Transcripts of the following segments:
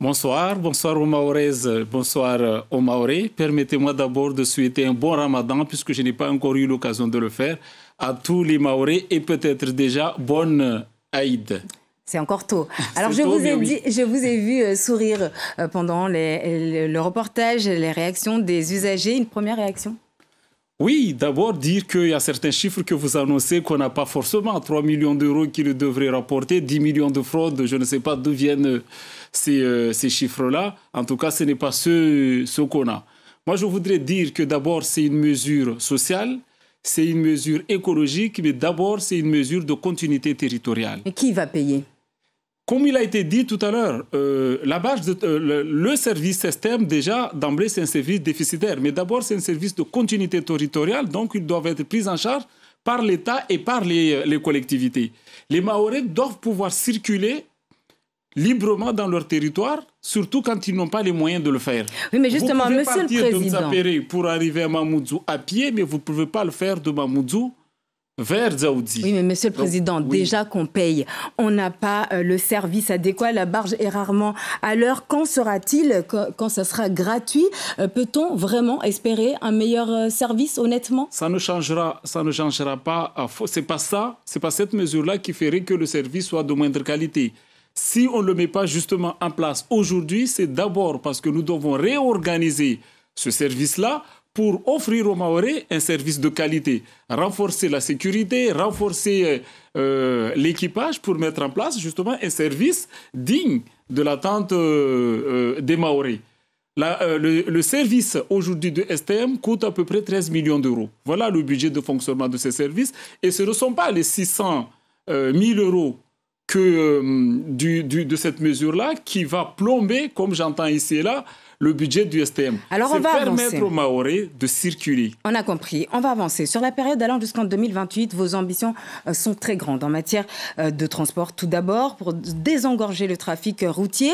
Bonsoir, bonsoir aux Maoraises, bonsoir euh, aux Maorais. Permettez-moi d'abord de souhaiter un bon ramadan, puisque je n'ai pas encore eu l'occasion de le faire, à tous les Maorais et peut-être déjà bonne euh, Aïd. C'est encore tôt. Alors je, vous ai je vous ai vu euh, sourire pendant le reportage, les réactions des usagers. Une première réaction oui, d'abord dire qu'il y a certains chiffres que vous annoncez qu'on n'a pas forcément. 3 millions d'euros qui le devraient rapporter, 10 millions de fraudes, je ne sais pas d'où viennent ces, euh, ces chiffres-là. En tout cas, ce n'est pas ce, ce qu'on a. Moi, je voudrais dire que d'abord, c'est une mesure sociale, c'est une mesure écologique, mais d'abord, c'est une mesure de continuité territoriale. Et qui va payer comme il a été dit tout à l'heure, euh, la base de, euh, le, service système, déjà, d'emblée, c'est un service déficitaire. Mais d'abord, c'est un service de continuité territoriale, donc ils doivent être pris en charge par l'État et par les, euh, collectivités. Les Maoris doivent pouvoir circuler librement dans leur territoire, surtout quand ils n'ont pas les moyens de le faire. Oui, mais justement, vous pouvez Monsieur partir le Président... de pour arriver à Mamoudzou à pied, mais vous ne pouvez pas le faire de Mamoudzou vers Oui, mais Monsieur le Président, déjà qu'on paye, on n'a pas euh, le service adéquat, la barge est rarement à l'heure. Quand sera-t-il, quand, ça sera gratuit euh, Peut-on vraiment espérer un meilleur euh, service, honnêtement Ça ne changera, ça ne changera pas. C'est pas ça, c'est pas cette mesure-là qui ferait que le service soit de moindre qualité. Si on ne le met pas justement en place aujourd'hui, c'est d'abord parce que nous devons réorganiser ce service-là pour offrir aux Maoris un service de qualité, renforcer la sécurité, renforcer euh, euh, l'équipage pour mettre en place justement un service digne de l'attente euh, des Maoris. le, le, service aujourd'hui de STM coûte à peu près 13 millions d'euros. Voilà le budget de fonctionnement de ces services. Et ce ne sont pas les 600 000 euros que euh, du, du, de cette mesure-là qui va plomber, comme j'entends ici et là, le budget du STM. Alors on va permettre aux maoris de circuler. On a compris. On va avancer. Sur la période allant jusqu'en 2028, vos ambitions euh, sont très grandes en matière euh, de transport. Tout d'abord, pour désengorger le trafic routier.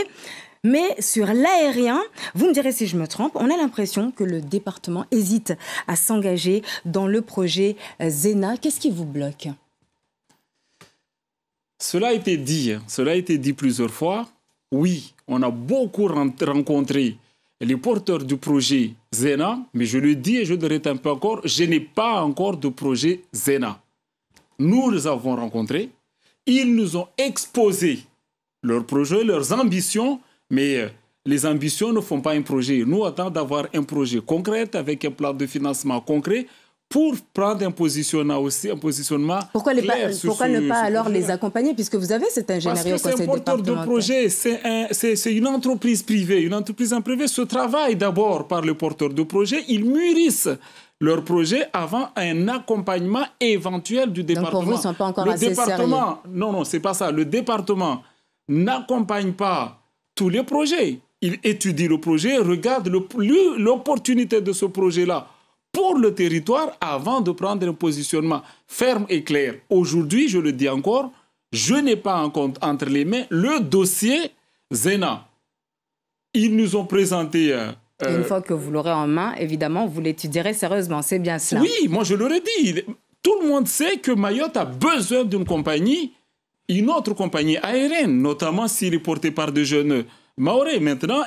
Mais sur l'aérien, vous me direz si je me trompe, on a l'impression que le département hésite à s'engager dans le projet ZENA. Qu'est-ce qui vous bloque cela a été dit, cela a été dit plusieurs fois. Oui, on a beaucoup rencontré les porteurs du projet Zena, mais je le dis et je le un peu encore, je n'ai pas encore de projet Zena. Nous les avons rencontrés, ils nous ont exposé leurs projets, leurs ambitions, mais euh, les ambitions ne font pas un projet. Nous attendons d'avoir un projet concret avec un plan de financement concret pour prendre un, positionnement aussi, un positionnement. Pourquoi, ne pas alors les accompagner Puisque vous avez cet ingénierie Parce que C'est un porteur de projet, c'est une entreprise privée. Une entreprise privée se travaille d'abord par le porteur de projet ils mûrissent leur projet avant un accompagnement éventuel du département. Donc pour vous, ils sont pas encore le département, Non, non, c'est pas ça. Le département n'accompagne pas tous les projets. Il étudie le projet, regarde l'opportunité de ce projet-là pour le territoire avant de prendre un positionnement ferme et clair. Aujourd'hui, je le dis encore, je n'ai pas en compte entre les mains le dossier Zena. Ils nous ont présenté... Euh, euh, une fois que vous l'aurez en main, évidemment, vous l'étudierez sérieusement, c'est bien cela. Oui, moi je l'aurais dit. Tout le monde sait que Mayotte a besoin d'une compagnie, une autre compagnie aérienne, notamment s'il est porté par des jeunes Maoré, maintenant,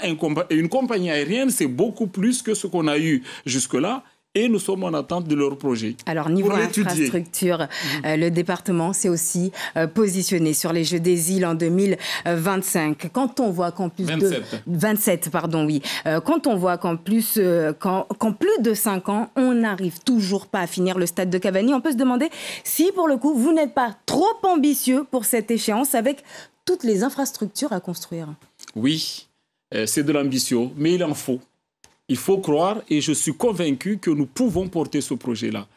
une compagnie aérienne, c'est beaucoup plus que ce qu'on a eu jusque-là et nous sommes en attente de leur projet. Alors, niveau infrastructure, mmh. euh, le département s'est aussi euh, positionné sur les Jeux des îles en 2025. Quand on voit qu'en plus de 27, pardon, oui, euh, quand on voit qu'en plus qu'en plus de 5 ans, on n'arrive toujours pas à finir le stade de Cavani, on peut se demander si pour le coup vous n'êtes pas trop ambitieux pour cette échéance avec toutes les infrastructures à construire. Oui, c'est de l'ambition, mais il en faut. Il faut croire et je suis convaincu que nous pouvons porter ce projet-là.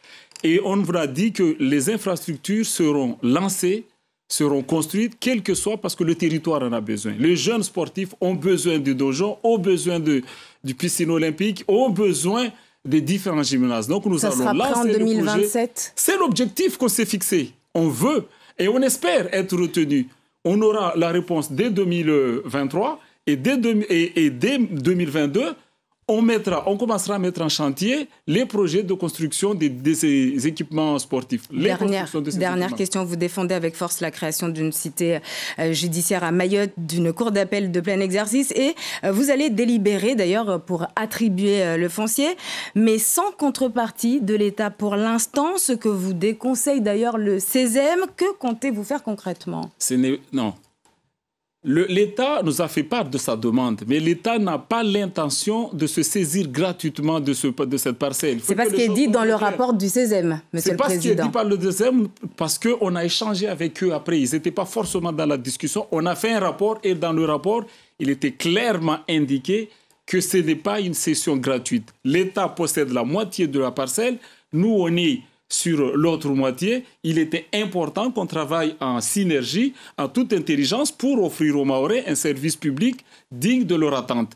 Et on vous a dit que les infrastructures seront lancées, seront construites, quel que soit, parce que le territoire en a besoin. Les jeunes sportifs ont besoin du dojo, ont besoin de, du piscine olympique, ont besoin des différents gymnases. Donc nous Ça sera lancer en 2027. C'est l'objectif qu'on s'est fixé. On veut et on espère être retenu. On aura la réponse dès 2023 et dès, et dès 2022 on, on commencera à mettre en chantier les projets de construction de, ces équipements sportifs. dernière, question, vous défendez avec force la création d'une cité euh, judiciaire à Mayotte, d'une cour d'appel de plein exercice, et euh, vous allez délibérer d'ailleurs pour attribuer euh, le foncier, mais sans contrepartie de l'État pour l'instant, ce que vous déconseille d'ailleurs le CESEM. Que comptez-vous faire concrètement non, L'État nous a fait part de sa demande, mais l'État n'a pas l'intention de se saisir gratuitement de, ce, de cette parcelle. C'est parce qu'il qui est dit dans le rapport du CESEM, Monsieur le Président. C'est parce qu'il est dit par le CESEM, parce qu'on a échangé avec eux après. Ils n'étaient pas forcément dans la discussion. On a fait un rapport et dans le rapport, il était clairement indiqué que ce n'est pas une cession gratuite. L'État possède la moitié de la parcelle. Nous, on est sur l'autre moitié, il était important qu'on travaille en synergie, en toute intelligence, pour offrir aux Maorais un service public digne de leur attente.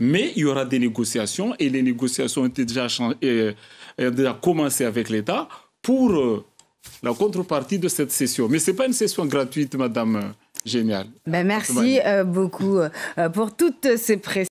Mais il y aura des négociations, et les négociations ont déjà, euh, euh, commencé avec l'État pour euh, la contrepartie de cette session. Mais ce n'est pas une session gratuite, Madame Génial. Ben merci beaucoup pour toutes ces précisions.